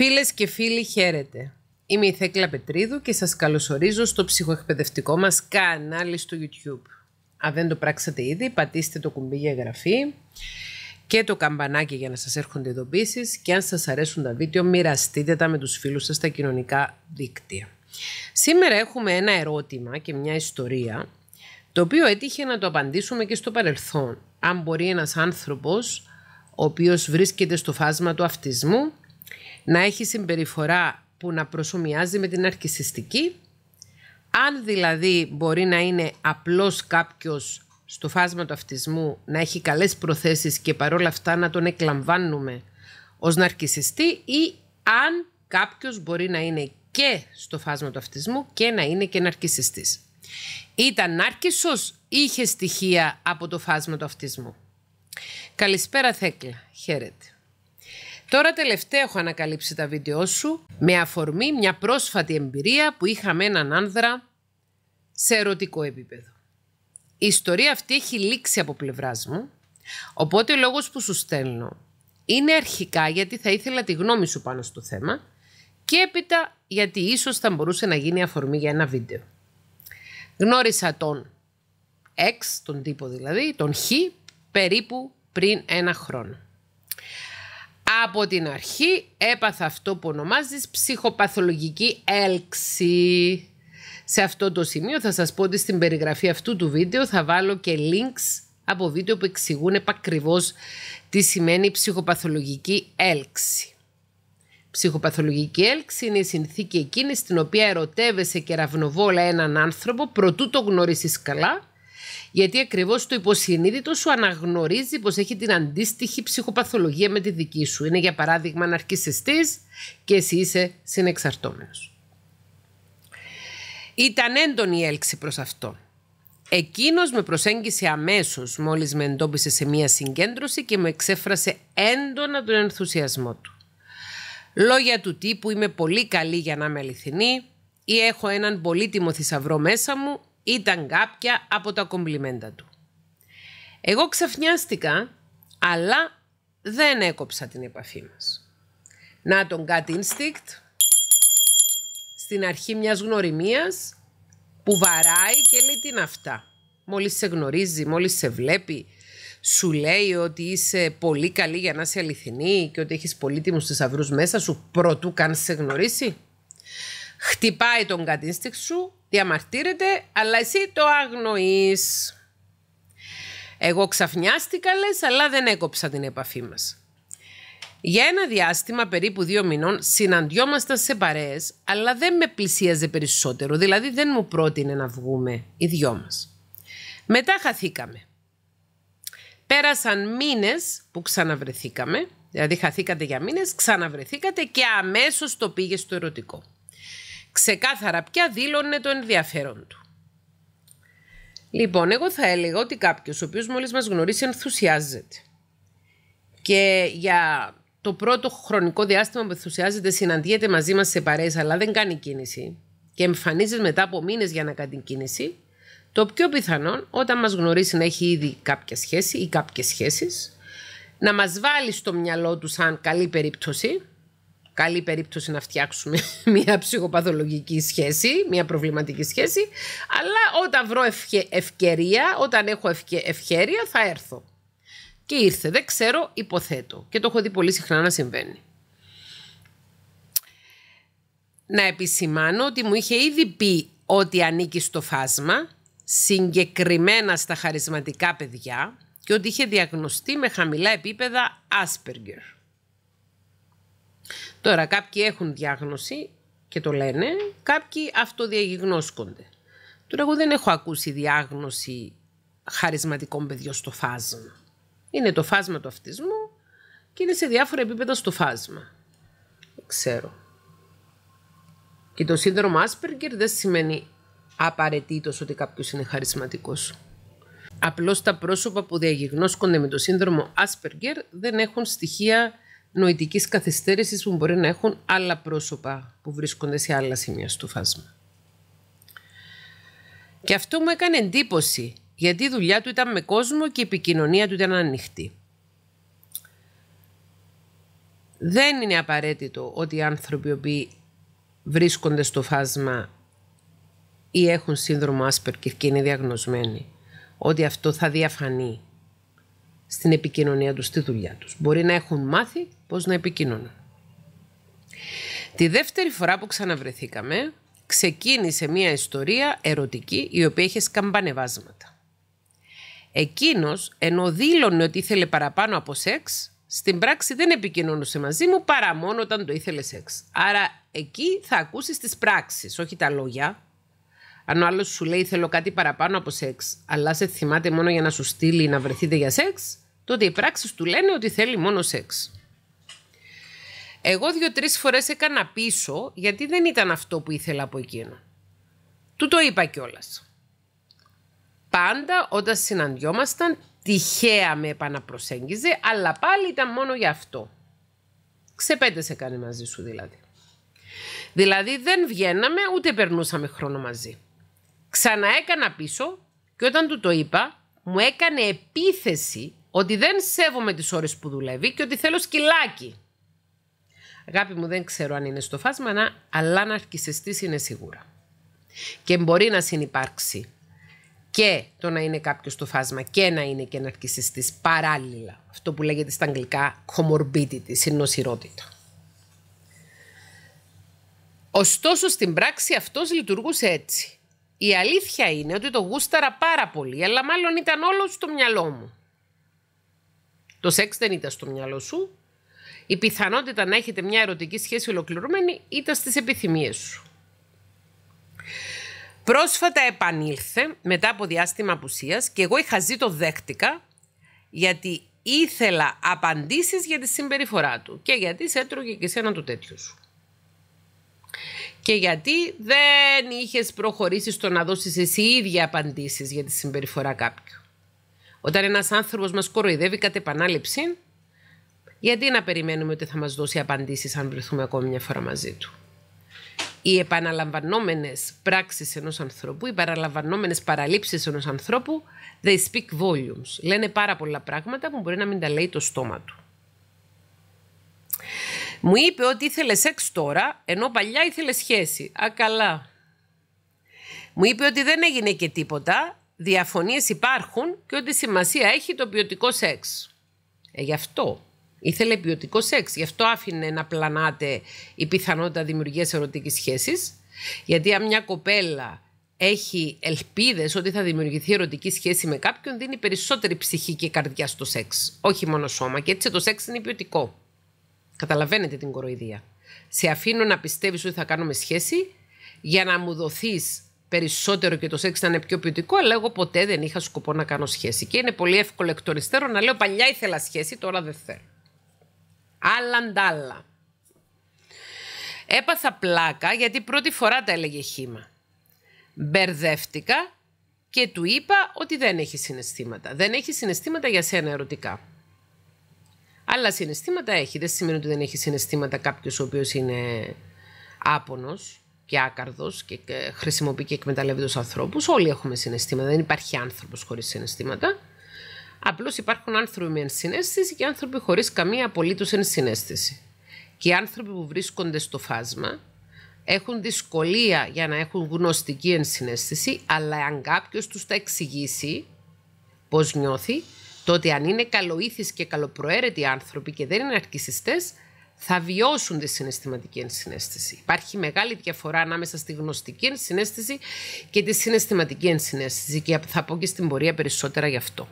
Φίλες και φίλοι χαίρετε. Είμαι η Θέκλα Πετρίδου και σας καλωσορίζω στο ψυχοεκπαιδευτικό μας κανάλι στο YouTube. Αν δεν το πράξατε ήδη, πατήστε το κουμπί για εγγραφή και το καμπανάκι για να σας έρχονται ειδοποίησεις και αν σας αρέσουν τα βίντεο μοιραστείτε τα με τους φίλους σας στα κοινωνικά δίκτυα. Σήμερα έχουμε ένα ερώτημα και μια ιστορία το οποίο έτυχε να το απαντήσουμε και στο παρελθόν. Αν μπορεί ένας άνθρωπος ο οποίος βρίσκεται στο φάσμα του αυτισμού να έχει συμπεριφορά που να προσωμιάζει με την αρκισιστική. Αν δηλαδή μπορεί να είναι απλώς κάποιος στο φάσμα του αυτισμού να έχει καλές προθέσεις και παρόλα αυτά να τον εκλαμβάνουμε ως ναρκισιστή ή αν κάποιος μπορεί να είναι και στο φάσμα του αυτισμού και να είναι και ναρκισιστής. Ήταν ή είχε στοιχεία από το φάσμα του αυτισμού. Καλησπέρα Θέκλα, χαίρετε. Τώρα τελευταία έχω ανακαλύψει τα βίντεό σου με αφορμή μια πρόσφατη εμπειρία που είχαμε έναν άνδρα σε ερωτικό επίπεδο. Η ιστορία αυτή έχει λήξει από πλευράς μου, οπότε ο λόγος που σου στέλνω είναι αρχικά γιατί θα ήθελα τη γνώμη σου πάνω στο θέμα και έπειτα γιατί ίσως θα μπορούσε να γίνει αφορμή για ένα βίντεο. Γνώρισα τον X, τον τύπο δηλαδή, τον Χ, περίπου πριν ένα χρόνο από την αρχή έπαθα αυτό που ονομάζεις ψυχοπαθολογική έλξη. Σε αυτό το σημείο θα σας πω ότι στην περιγραφή αυτού του βίντεο θα βάλω και links από βίντεο που εξηγούν επακριβώς τι σημαίνει ψυχοπαθολογική έλξη. Ψυχοπαθολογική έλξη είναι η συνθήκη εκείνης στην οποία ερωτεύεσαι και ραβνοβόλα έναν άνθρωπο προτού το γνωρίσεις καλά γιατί ακριβώς το υποσυνείδητο σου αναγνωρίζει πως έχει την αντίστοιχη ψυχοπαθολογία με τη δική σου. Είναι για παράδειγμα αναρκιστή και εσύ είσαι συνεξαρτώμενος. Ήταν έντονη η έλξη προς αυτό. Εκείνος με προσέγγισε αμέσως μόλις με εντόπισε σε μία συγκέντρωση και μου εξέφρασε έντονα τον ενθουσιασμό του. Λόγια του τύπου είμαι πολύ καλή για να είμαι αληθινή ή έχω έναν πολύτιμο θησαυρό μέσα μου ήταν κάποια από τα κομπλιμέντα του. Εγώ ξαφνιάστηκα, αλλά δεν έκοψα την επαφή μας. Να τον gut instinct, στην αρχή μιας γνωριμίας, που βαράει και λέει τι αυτά. Μόλις σε γνωρίζει, μόλις σε βλέπει, σου λέει ότι είσαι πολύ καλή για να είσαι αληθινή και ότι έχεις πολύτιμους θησαυρούς μέσα σου, προτού καν σε γνωρίσει. Χτυπάει τον instinct σου διαμαρτύρεται, αλλά εσύ το αγνοείς. Εγώ ξαφνιάστηκα λες, αλλά δεν έκοψα την επαφή μας. Για ένα διάστημα περίπου δύο μηνών συναντιόμασταν σε παρέες, αλλά δεν με πλησίαζε περισσότερο, δηλαδή δεν μου πρότεινε να βγούμε οι δυο μας. Μετά χαθήκαμε. Πέρασαν μήνες που ξαναβρεθήκαμε, δηλαδή χαθήκατε για μήνες, ξαναβρεθήκατε και αμέσως το πήγε στο ερωτικό ξεκάθαρα πια δήλωνε το ενδιαφέρον του. Λοιπόν, εγώ θα έλεγα ότι κάποιος ο οποίος μόλις μας γνωρίσει ενθουσιάζεται. Και για το πρώτο χρονικό διάστημα που ενθουσιάζεται, συναντιέται μαζί μας σε παρέες, αλλά δεν κάνει κίνηση και εμφανίζεται μετά από μήνες για να κάνει κίνηση, το πιο πιθανόν όταν μας γνωρίσει να έχει ήδη κάποια σχέση ή κάποιες σχέσεις, να μας βάλει στο μυαλό τους σαν καλή περίπτωση καλή περίπτωση να φτιάξουμε μια ψυχοπαθολογική σχέση, μια προβληματική σχέση, αλλά όταν βρω ευχε ευκαιρία, όταν έχω ευκαι... θα έρθω. Και ήρθε, δεν ξέρω, υποθέτω. Και το έχω δει πολύ συχνά να συμβαίνει. Να επισημάνω ότι μου είχε ήδη πει ότι ανήκει στο φάσμα, συγκεκριμένα στα χαρισματικά παιδιά, και ότι είχε διαγνωστεί με χαμηλά επίπεδα Asperger. Τώρα κάποιοι έχουν διάγνωση και το λένε, κάποιοι αυτοδιαγνώσκονται. Τώρα εγώ δεν έχω ακούσει διάγνωση χαρισματικών παιδιών στο φάσμα. Είναι το φάσμα του αυτισμού και είναι σε διάφορα επίπεδα στο φάσμα. Ξέρω. Και το σύνδρομο Asperger δεν σημαίνει απαραίτητος ότι κάποιος είναι χαρισματικός. Απλώς τα πρόσωπα που διαγνώσκονται με το σύνδρομο Asperger δεν έχουν στοιχεία νοητικής καθυστέρησης που μπορεί να έχουν άλλα πρόσωπα που βρίσκονται σε άλλα σημεία στο φάσμα. Και αυτό μου έκανε εντύπωση, γιατί η δουλειά του ήταν με κόσμο και η επικοινωνία του ήταν ανοιχτή. Δεν είναι απαραίτητο ότι οι άνθρωποι που βρίσκονται στο φάσμα ή έχουν σύνδρομο άσπερ και είναι διαγνωσμένοι, ότι αυτό θα διαφανεί στην επικοινωνία τους, στη δουλειά τους. Μπορεί να έχουν μάθει πώς να επικοινωνούν. Τη δεύτερη φορά που ξαναβρεθήκαμε, ξεκίνησε μια ιστορία ερωτική η οποία είχε σκαμπανεβάσματα. Εκείνος, ενώ δήλωνε ότι ήθελε παραπάνω από σεξ, στην πράξη δεν επικοινωνούσε μαζί μου παρά μόνο όταν το ήθελε σεξ. Άρα εκεί θα ακούσεις τις πράξεις, όχι τα λόγια, αν ο άλλος σου λέει θέλω κάτι παραπάνω από σεξ, αλλά σε θυμάται μόνο για να σου στείλει να βρεθείτε για σεξ, τότε οι πράξεις του λένε ότι θέλει μόνο σεξ. Εγώ δύο-τρεις φορές έκανα πίσω γιατί δεν ήταν αυτό που ήθελα από εκείνο. Του το είπα κιόλας. Πάντα όταν συναντιόμασταν τυχαία με επαναπροσέγγιζε αλλά πάλι ήταν μόνο για αυτό. Ξεπέτεσε κάνει μαζί σου δηλαδή. Δηλαδή δεν βγαίναμε ούτε περνούσαμε χρόνο μαζί. Ξαναέκανα πίσω και όταν του το είπα, μου έκανε επίθεση ότι δεν σέβομαι τις ώρες που δουλεύει και ότι θέλω σκυλάκι. Αγάπη μου, δεν ξέρω αν είναι στο φάσμα, να, αλλά να αρχισεστείς είναι σίγουρα. Και μπορεί να συνεπάρξει και το να είναι κάποιος στο φάσμα και να είναι και ένα παράλληλα. Αυτό που λέγεται στα αγγλικά comorbidity, συνοσυρότητα. Ωστόσο στην πράξη αυτός λειτουργούσε έτσι. Η αλήθεια είναι ότι το γούσταρα πάρα πολύ, αλλά μάλλον ήταν όλο στο μυαλό μου. Το σεξ δεν ήταν στο μυαλό σου. Η πιθανότητα να έχετε μια ερωτική σχέση ολοκληρωμένη ήταν στις επιθυμίες σου. Πρόσφατα επανήλθε μετά από διάστημα απουσίας και εγώ είχα ζει το δέχτηκα γιατί ήθελα απαντήσεις για τη συμπεριφορά του και γιατί σε έτρωγε και εσένα το τέτοιο σου και γιατί δεν είχες προχωρήσει στο να δώσεις εσύ ίδια απαντήσεις για τη συμπεριφορά κάποιου. Όταν ένας άνθρωπος μας κοροϊδεύει κατ' επανάληψη, γιατί να περιμένουμε ότι θα μας δώσει απαντήσεις αν βρεθούμε ακόμη μια φορά μαζί του. Οι επαναλαμβανόμενες πράξεις ενός ανθρώπου, οι παραλαμβανόμενες παραλήψεις ενός ανθρώπου, they speak volumes. Λένε πάρα πολλά πράγματα που μπορεί να μην τα λέει το στόμα του. Μου είπε ότι ήθελε σεξ τώρα, ενώ παλιά ήθελε σχέση. Α, καλά. Μου είπε ότι δεν έγινε και τίποτα, διαφωνίες υπάρχουν και ότι σημασία έχει το ποιοτικό σεξ. Ε, γι' αυτό. Ήθελε ποιοτικό σεξ. Γι' αυτό άφηνε να πλανάτε η πιθανότητα δημιουργίας ερωτικής σχέσης. Γιατί αν μια κοπέλα έχει ελπίδες ότι θα δημιουργηθεί ερωτική σχέση με κάποιον, δίνει περισσότερη ψυχή και καρδιά στο σεξ. Όχι μόνο σώμα. Και έτσι το σεξ είναι ποιοτικό. Καταλαβαίνετε την κοροϊδία. Σε αφήνω να πιστεύεις ότι θα κάνουμε σχέση για να μου δοθείς περισσότερο και το σεξ να είναι πιο ποιοτικό, αλλά εγώ ποτέ δεν είχα σκοπό να κάνω σχέση. Και είναι πολύ εύκολο εκ των υστέρων να λέω παλιά ήθελα σχέση, τώρα δεν θέλω. Άλλα ντάλλα. Έπαθα πλάκα γιατί πρώτη φορά τα έλεγε χήμα. Μπερδεύτηκα και του είπα ότι δεν έχει συναισθήματα. Δεν έχει συναισθήματα για σένα ερωτικά. Αλλά συναισθήματα έχει. Δεν σημαίνει ότι δεν έχει συναισθήματα κάποιος ο οποίος είναι άπονος και άκαρδος και χρησιμοποιεί και εκμεταλλεύει τους ανθρώπους. Όλοι έχουμε συναισθήματα. Δεν υπάρχει άνθρωπος χωρίς συναισθήματα. Απλώς υπάρχουν άνθρωποι με ενσυναίσθηση και άνθρωποι χωρίς καμία απολύτως ενσυναίσθηση. Και οι άνθρωποι που βρίσκονται στο φάσμα έχουν δυσκολία για να έχουν γνωστική ενσυναίσθηση, αλλά αν κάποιος τους τα εξηγήσει πώς νιώθει, Τότε αν είναι καλοήθεις και καλοπροαίρετοι άνθρωποι και δεν είναι αρκισιστέ, θα βιώσουν τη συναισθηματική ενσυναίσθηση. Υπάρχει μεγάλη διαφορά ανάμεσα στη γνωστική ενσυναίσθηση και τη συναισθηματική ενσυναίσθηση και θα πω και στην πορεία περισσότερα γι' αυτό.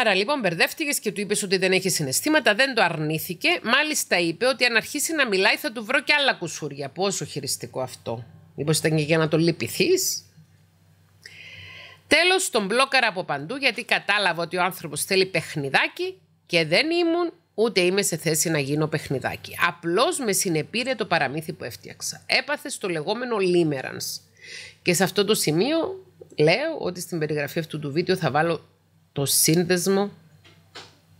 Άρα λοιπόν μπερδεύτηκες και του είπες ότι δεν έχεις συναισθήματα, δεν το αρνήθηκε. Μάλιστα είπε ότι αν αρχίσει να μιλάει θα του βρω και άλλα κουσούρια. Πόσο χειριστικό αυτό. Μήπως ήταν και για να το λυπηθείς. Τέλος, τον μπλόκαρα από παντού γιατί κατάλαβα ότι ο άνθρωπος θέλει παιχνιδάκι και δεν ήμουν ούτε είμαι σε θέση να γίνω παιχνιδάκι. Απλώς με συνεπήρε το παραμύθι που έφτιαξα. Έπαθε στο λεγόμενο limerence. Και σε αυτό το σημείο λέω ότι στην περιγραφή αυτού του βίντεο θα βάλω το σύνδεσμο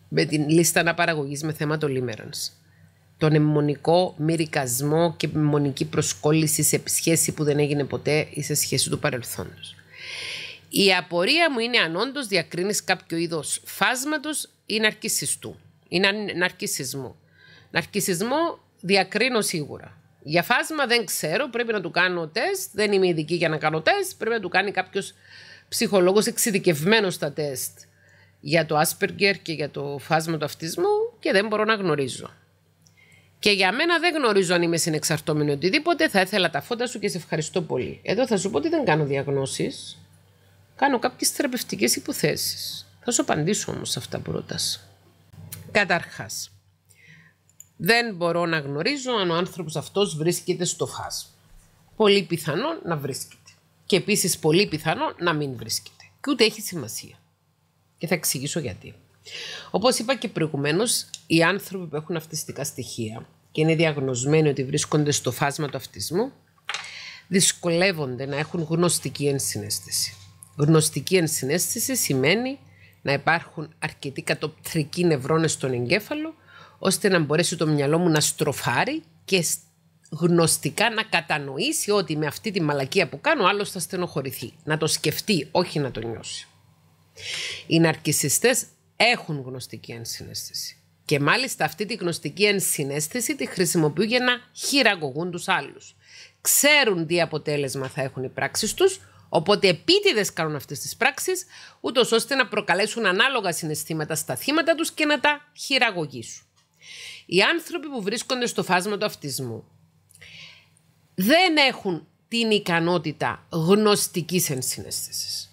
με την λίστα αναπαραγωγής με θέμα το limerence. Τον αιμονικό μυρικασμό και μονική προσκόλληση σε σχέση που δεν έγινε ποτέ ή σε σχέση του παρελθόντος. Η απορία μου είναι αν όντως διακρίνεις κάποιο είδος φάσματος ή ναρκισιστού ή ναρκισισμού. Ναρκισισμό διακρίνω σίγουρα. Για φάσμα δεν ξέρω, πρέπει να του κάνω τεστ. Δεν είμαι ειδική για να κάνω τεστ. Πρέπει να του κάνει κάποιος ψυχολόγος εξειδικευμένος στα τεστ για το Άσπεργκερ και για το φάσμα του αυτισμού και δεν μπορώ να γνωρίζω. Και για μένα δεν γνωρίζω αν είμαι συνεξαρτώμενη οτιδήποτε. Θα ήθελα τα φώτα σου και σε ευχαριστώ πολύ. Εδώ θα σου πω ότι δεν κάνω διαγνώσεις κάνω κάποιες θεραπευτικές υποθέσεις. Θα σου απαντήσω όμως σε αυτά πρώτα. Καταρχάς. δεν μπορώ να γνωρίζω αν ο άνθρωπος αυτός βρίσκεται στο φάσμα. Πολύ πιθανό να βρίσκεται. Και επίσης πολύ πιθανό να μην βρίσκεται. Και ούτε έχει σημασία. Και θα εξηγήσω γιατί. Όπως είπα και προηγουμένως, οι άνθρωποι που έχουν αυτιστικά στοιχεία και είναι διαγνωσμένοι ότι βρίσκονται στο φάσμα του αυτισμού, δυσκολεύονται να έχουν γνωστική ενσυναίσθηση. Γνωστική ενσυναίσθηση σημαίνει να υπάρχουν αρκετοί κατοπτρικοί νευρώνες στον εγκέφαλο ώστε να μπορέσει το μυαλό μου να στροφάρει και γνωστικά να κατανοήσει ότι με αυτή τη μαλακία που κάνω άλλος θα στενοχωρηθεί. Να το σκεφτεί, όχι να το νιώσει. Οι ναρκισιστές έχουν γνωστική ενσυναίσθηση. Και μάλιστα αυτή τη γνωστική ενσυναίσθηση τη χρησιμοποιούν για να χειραγωγούν τους άλλους. Ξέρουν τι αποτέλεσμα θα έχουν οι πράξεις τους, Οπότε επίτηδες κάνουν αυτές τις πράξεις, ούτως ώστε να προκαλέσουν ανάλογα συναισθήματα στα θύματα τους και να τα χειραγωγήσουν. Οι άνθρωποι που βρίσκονται στο φάσμα του αυτισμού δεν έχουν την ικανότητα γνωστικής ενσυναίσθησης.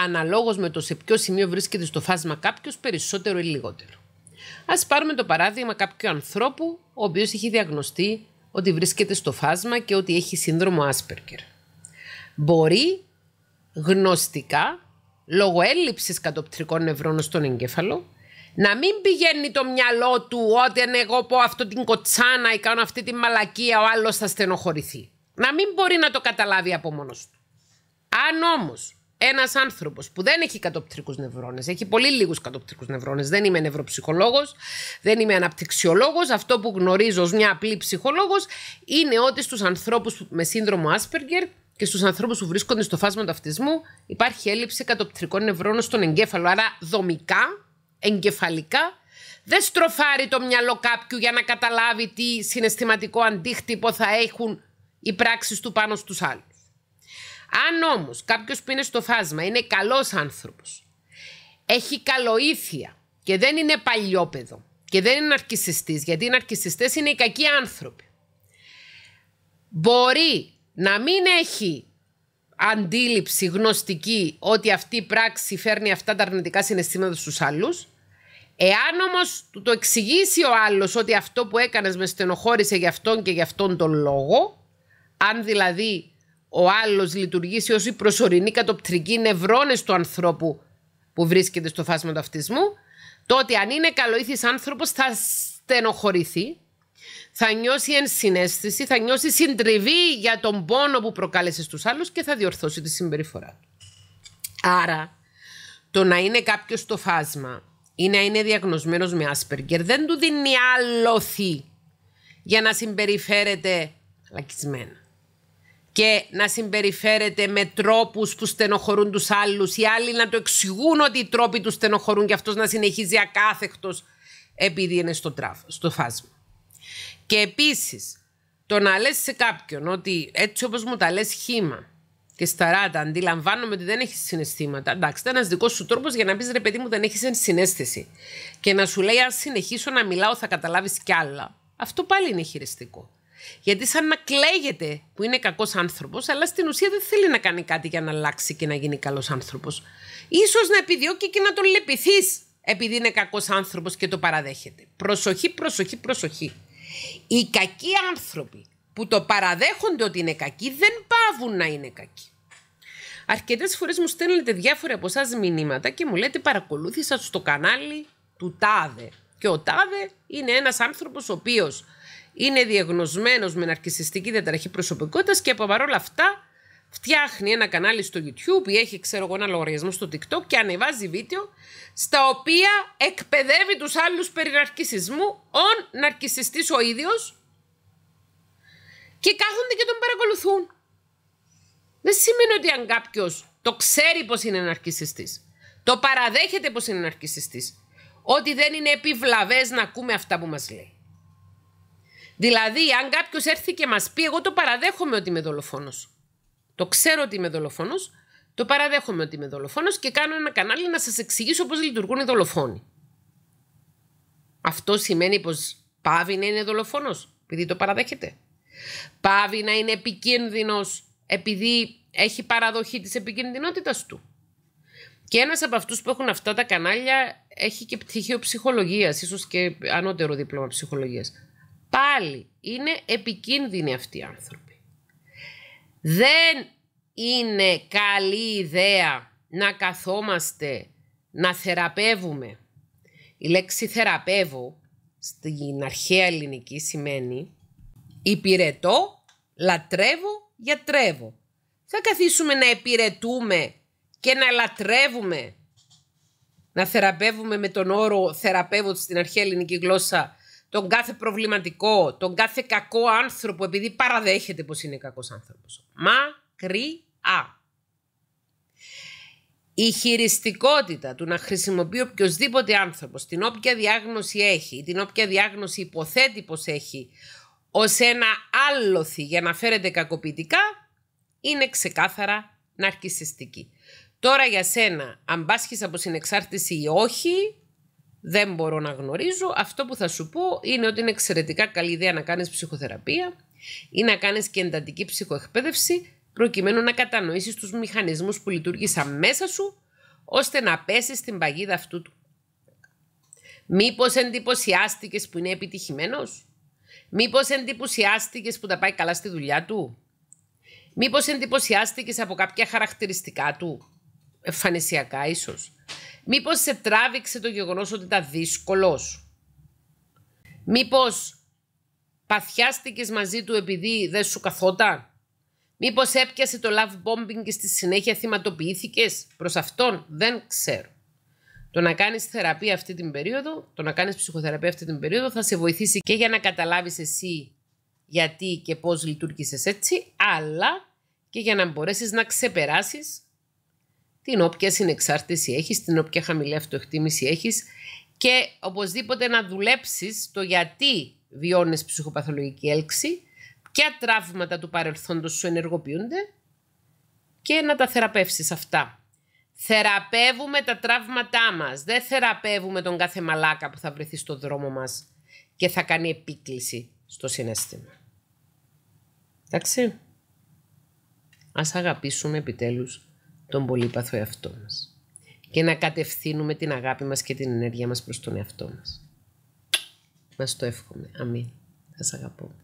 Αναλόγως με το σε ποιο σημείο βρίσκεται στο φάσμα κάποιος περισσότερο ή λιγότερο. Ας πάρουμε το παράδειγμα κάποιου ανθρώπου ο οποίος έχει διαγνωστεί ότι βρίσκεται στο φάσμα και ότι έχει σύνδρομο Άσπερκερ μπορεί γνωστικά, λόγω έλλειψης κατοπτρικών νευρών στον εγκέφαλο, να μην πηγαίνει το μυαλό του ότι εγώ πω αυτό την κοτσάνα ή κάνω αυτή τη μαλακία, ο άλλος θα στενοχωρηθεί. Να μην μπορεί να το καταλάβει από μόνος του. Αν όμως ένας άνθρωπος που δεν έχει κατοπτρικούς νευρώνες, έχει πολύ λίγους κατοπτρικούς νευρώνες. Δεν είμαι νευροψυχολόγο, δεν είμαι αναπτυξιολόγος. Αυτό που γνωρίζω ως μια απλή ψυχολόγος είναι ότι στους ανθρώπους με σύνδρομο Asperger και στους ανθρώπους που βρίσκονται στο φάσμα του αυτισμού υπάρχει έλλειψη κατοπτρικών νευρώνων στον εγκέφαλο. Άρα δομικά, εγκεφαλικά, δεν στροφάρει το μυαλό κάποιου για να καταλάβει τι συναισθηματικό αντίκτυπο θα έχουν οι πράξεις του πάνω στους άλλους. Αν όμως, κάποιος που είναι στο φάσμα είναι καλός άνθρωπος, έχει καλοήθεια και δεν είναι παλιόπεδο και δεν είναι αρκισιστής γιατί οι αρκισιστές είναι οι κακοί άνθρωποι, μπορεί να μην έχει αντίληψη γνωστική ότι αυτή η πράξη φέρνει αυτά τα αρνητικά συναισθήματα στους άλλους. Εάν όμως του το εξηγήσει ο άλλος ότι αυτό που έκανες με στενοχώρησε για αυτόν και για αυτόν τον λόγο, αν δηλαδή ο άλλος λειτουργήσει ως η προσωρινή κατοπτρική νευρώνες του ανθρώπου που βρίσκεται στο φάσμα του αυτισμού, τότε αν είναι καλοήθης άνθρωπος θα στενοχωρηθεί, θα νιώσει ενσυναίσθηση, θα νιώσει συντριβή για τον πόνο που προκάλεσες στους άλλους και θα διορθώσει τη συμπεριφορά του. Άρα, το να είναι κάποιος στο φάσμα ή να είναι διαγνωσμένος με άσπεργκερ δεν του δίνει άλοθη για να συμπεριφέρεται λακισμένα και να συμπεριφέρεται με τρόπους που στενοχωρούν τους άλλους ή άλλοι να το εξηγούν ότι οι τρόποι τους στενοχωρούν και αυτός να συνεχίζει ακάθεκτος επειδή είναι στο φάσμα. Και επίσης, το να λες σε κάποιον ότι έτσι όπως μου τα λες χήμα και σταράτα, αντιλαμβάνομαι ότι δεν έχεις συναισθήματα. Εντάξει, ήταν ένας δικός σου τρόπος για να πεις ρε παιδί μου, δεν έχεις συνέστηση. Και να σου λέει, αν συνεχίσω να μιλάω, θα καταλάβεις κι άλλα. Αυτό πάλι είναι χειριστικό. Γιατί σαν να κλαίγεται που είναι κακός άνθρωπος, αλλά στην ουσία δεν θέλει να κάνει κάτι για να αλλάξει και να γίνει καλός άνθρωπος. σω να επιδιώκει και να τον λυπηθείς επειδή είναι κακός άνθρωπος και το παραδέχεται. Προσοχή, προσοχή, προσοχή. Οι κακοί άνθρωποι που το παραδέχονται ότι είναι κακοί δεν πάβουν να είναι κακοί. Αρκετές φορές μου στέλνετε διάφορα από εσάς μηνύματα και μου λέτε παρακολούθησα στο κανάλι του Τάδε. Και ο Τάδε είναι ένας άνθρωπος ο οποίος είναι διαγνωσμένος με ναρκιστική διαταραχή προσωπικότητας και από παρόλα αυτά φτιάχνει ένα κανάλι στο YouTube ή έχει ξέρω εγώ ένα λογαριασμό στο TikTok και ανεβάζει βίντεο στα οποία εκπαιδεύει τους άλλους περί ναρκισισμού, ο ναρκισιστής ο ίδιος και κάθονται και τον παρακολουθούν. Δεν σημαίνει ότι αν κάποιος το ξέρει πως είναι ναρκισιστής, το παραδέχεται πως είναι ναρκισιστής, ότι δεν είναι επιβλαβές να ακούμε αυτά που μας λέει. Δηλαδή, αν κάποιος έρθει και μας πει, εγώ το παραδέχομαι ότι είμαι δολοφόνος. Το ξέρω ότι είμαι δολοφόνος, το παραδέχομαι ότι είμαι δολοφόνος και κάνω ένα κανάλι να σας εξηγήσω πώς λειτουργούν οι δολοφόνοι. Αυτό σημαίνει πως πάβει να είναι δολοφόνος, επειδή το παραδέχεται. Πάβει να είναι επικίνδυνος, επειδή έχει παραδοχή της επικίνδυνοτητα του. Και ένας από αυτούς που έχουν αυτά τα κανάλια έχει και πτυχίο ψυχολογίας, ίσως και ανώτερο δίπλωμα ψυχολογίας. Πάλι είναι επικίνδυνοι αυτοί οι άνθρωποι. Δεν είναι καλή ιδέα να καθόμαστε να θεραπεύουμε. Η λέξη θεραπεύω στην αρχαία ελληνική σημαίνει υπηρετώ, λατρεύω, γιατρεύω. Θα καθίσουμε να υπηρετούμε και να λατρεύουμε, να θεραπεύουμε με τον όρο θεραπεύω στην αρχαία ελληνική γλώσσα τον κάθε προβληματικό, τον κάθε κακό άνθρωπο, επειδή παραδέχεται πως είναι κακός άνθρωπος. Μακριά. Η χειριστικότητα του να χρησιμοποιεί οποιοδήποτε άνθρωπος, την όποια διάγνωση έχει, την όποια διάγνωση υποθέτει πως έχει, ως ένα άλλοθι για να φέρεται κακοποιητικά, είναι ξεκάθαρα ναρκισιστική. Τώρα για σένα, αν πάσχεις από συνεξάρτηση ή όχι, δεν μπορώ να γνωρίζω. Αυτό που θα σου πω είναι ότι είναι εξαιρετικά καλή ιδέα να κάνεις ψυχοθεραπεία ή να κάνεις και εντατική ψυχοεκπαίδευση προκειμένου να κατανοήσεις τους μηχανισμούς που λειτουργήσαν μέσα σου ώστε να πέσεις στην παγίδα αυτού του. Μήπως εντυπωσιάστηκες που είναι επιτυχημένος? Μήπως εντυπωσιάστηκες που τα πάει καλά στη δουλειά του? Μήπως εντυπωσιάστηκες από κάποια χαρακτηριστικά του, εμφανισιακά ίσως. Μήπως σε τράβηξε το γεγονός ότι ήταν δύσκολος. Μήπως παθιάστηκες μαζί του επειδή δεν σου καθόταν. Μήπως έπιασε το love bombing και στη συνέχεια θυματοποιήθηκες προς αυτόν. Δεν ξέρω. Το να κάνεις θεραπεία αυτή την περίοδο, το να κάνεις ψυχοθεραπεία αυτή την περίοδο θα σε βοηθήσει και για να καταλάβεις εσύ γιατί και πώς λειτουργήσες έτσι, αλλά και για να μπορέσεις να ξεπεράσεις την όποια συνεξάρτηση έχεις, την όποια χαμηλή αυτοεκτίμηση έχεις και οπωσδήποτε να δουλέψεις το γιατί βιώνεις ψυχοπαθολογική έλξη, ποια τραύματα του παρελθόντος σου ενεργοποιούνται και να τα θεραπεύσεις αυτά. Θεραπεύουμε τα τραύματά μας, δεν θεραπεύουμε τον κάθε μαλάκα που θα βρεθεί στο δρόμο μας και θα κάνει επίκληση στο συνέστημα. Εντάξει. Ας αγαπήσουμε επιτέλους τον πολύπαθο εαυτό μας και να κατευθύνουμε την αγάπη μας και την ενέργεια μας προς τον εαυτό μας. Μας το εύχομαι. Αμήν. Σας αγαπώ.